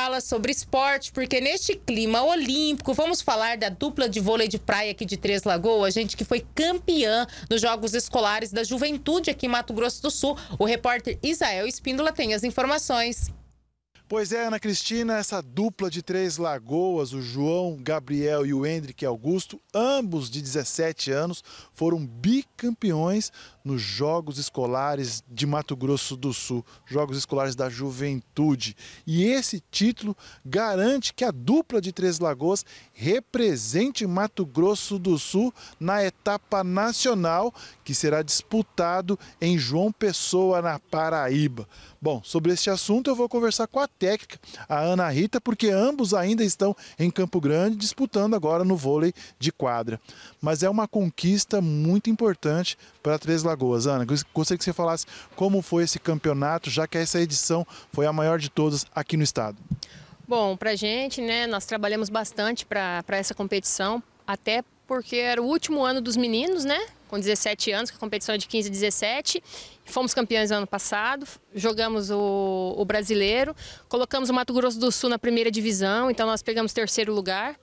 fala sobre esporte, porque neste clima olímpico, vamos falar da dupla de vôlei de praia aqui de Três Lagoas, gente que foi campeã nos Jogos Escolares da Juventude aqui em Mato Grosso do Sul. O repórter Isael Espíndola tem as informações. Pois é, Ana Cristina, essa dupla de Três Lagoas, o João, Gabriel e o Hendrick Augusto, ambos de 17 anos, foram bicampeões nos Jogos Escolares de Mato Grosso do Sul, Jogos Escolares da Juventude. E esse título garante que a dupla de Três Lagoas represente Mato Grosso do Sul na etapa nacional que será disputado em João Pessoa, na Paraíba. Bom, sobre este assunto eu vou conversar com a técnica, a Ana Rita, porque ambos ainda estão em Campo Grande disputando agora no vôlei de quadra. Mas é uma conquista muito importante para Três Lagoas Lagoas. Ana, gostaria que você falasse como foi esse campeonato, já que essa edição foi a maior de todas aqui no estado. Bom, para a gente, né, nós trabalhamos bastante para essa competição, até porque era o último ano dos meninos, né? Com 17 anos, que a competição é de 15 a 17. Fomos campeões ano passado, jogamos o, o brasileiro, colocamos o Mato Grosso do Sul na primeira divisão, então nós pegamos terceiro lugar.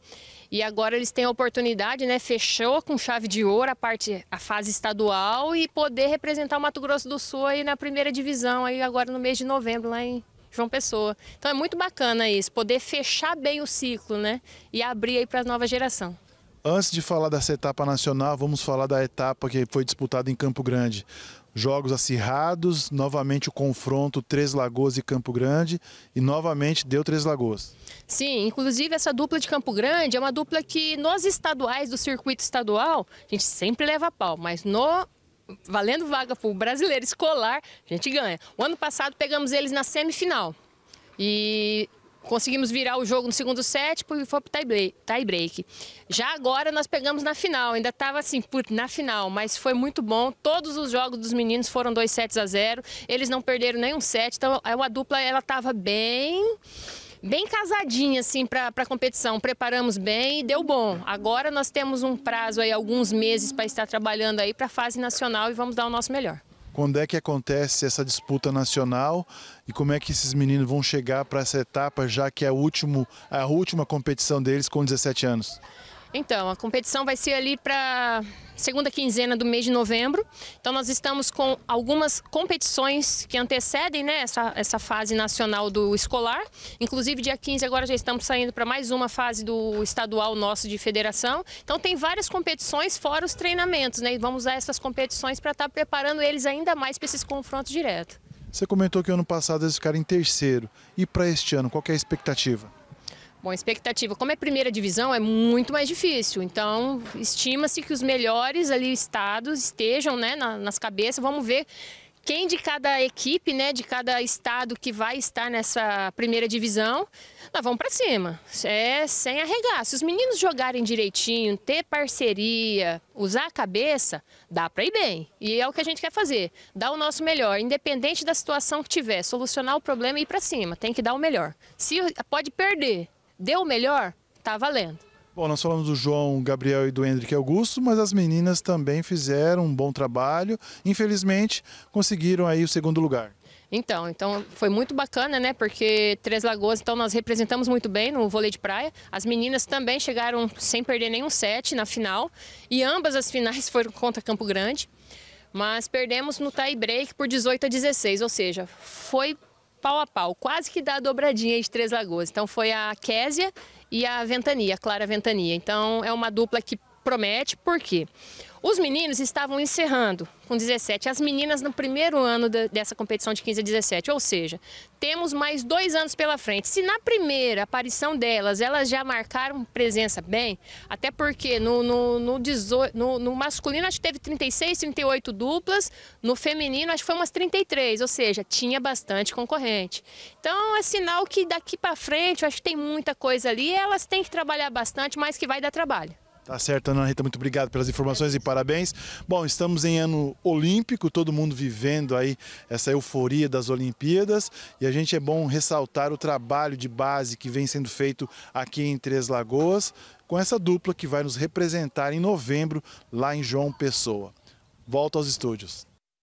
E agora eles têm a oportunidade, né? Fechou com chave de ouro a parte, a fase estadual e poder representar o Mato Grosso do Sul aí na primeira divisão aí agora no mês de novembro lá em João Pessoa. Então é muito bacana isso, poder fechar bem o ciclo, né? E abrir aí para a nova geração. Antes de falar dessa etapa nacional, vamos falar da etapa que foi disputada em Campo Grande. Jogos acirrados, novamente o confronto Três Lagoas e Campo Grande, e novamente deu Três Lagoas. Sim, inclusive essa dupla de Campo Grande é uma dupla que nos estaduais do circuito estadual, a gente sempre leva pau, mas no valendo vaga para o brasileiro escolar, a gente ganha. O ano passado pegamos eles na semifinal. E Conseguimos virar o jogo no segundo set e foi pro tie break. Já agora nós pegamos na final, ainda estava assim, na final, mas foi muito bom. Todos os jogos dos meninos foram dois sets a zero, eles não perderam nenhum set, então é, a dupla ela estava bem bem casadinha assim para a competição. Preparamos bem e deu bom. Agora nós temos um prazo aí alguns meses para estar trabalhando aí para a fase nacional e vamos dar o nosso melhor. Quando é que acontece essa disputa nacional e como é que esses meninos vão chegar para essa etapa, já que é a, último, a última competição deles com 17 anos? Então, a competição vai ser ali para segunda quinzena do mês de novembro. Então nós estamos com algumas competições que antecedem né, essa, essa fase nacional do escolar. Inclusive dia 15 agora já estamos saindo para mais uma fase do estadual nosso de federação. Então tem várias competições fora os treinamentos, né? E vamos usar essas competições para estar tá preparando eles ainda mais para esses confrontos diretos. Você comentou que ano passado eles ficaram em terceiro. E para este ano, qual é a expectativa? Bom, expectativa. Como é primeira divisão, é muito mais difícil. Então, estima-se que os melhores ali estados estejam né, nas cabeças. Vamos ver quem de cada equipe, né, de cada estado que vai estar nessa primeira divisão, nós vamos para cima. É sem arregar. Se os meninos jogarem direitinho, ter parceria, usar a cabeça, dá para ir bem. E é o que a gente quer fazer. Dar o nosso melhor, independente da situação que tiver, solucionar o problema e ir para cima. Tem que dar o melhor. Se pode perder, Deu o melhor? Tá valendo. Bom, nós falamos do João, Gabriel e do Hendrick Augusto, mas as meninas também fizeram um bom trabalho. Infelizmente, conseguiram aí o segundo lugar. Então, então foi muito bacana, né? Porque Três Lagoas, então nós representamos muito bem no vôlei de praia. As meninas também chegaram sem perder nenhum set na final e ambas as finais foram contra Campo Grande. Mas perdemos no tie break por 18 a 16, ou seja, foi pau a pau, quase que dá a dobradinha de Três Lagoas. Então foi a Késia e a Ventania, a Clara Ventania. Então é uma dupla que promete, por quê? Os meninos estavam encerrando com 17, as meninas no primeiro ano de, dessa competição de 15 a 17, ou seja, temos mais dois anos pela frente. Se na primeira aparição delas elas já marcaram presença bem, até porque no, no, no, no, no masculino acho que teve 36, 38 duplas, no feminino acho que foi umas 33, ou seja, tinha bastante concorrente. Então é sinal que daqui para frente acho que tem muita coisa ali, elas têm que trabalhar bastante, mas que vai dar trabalho. Tá certo, Ana Rita, muito obrigado pelas informações e parabéns. Bom, estamos em ano olímpico, todo mundo vivendo aí essa euforia das Olimpíadas e a gente é bom ressaltar o trabalho de base que vem sendo feito aqui em Três Lagoas com essa dupla que vai nos representar em novembro lá em João Pessoa. Volto aos estúdios.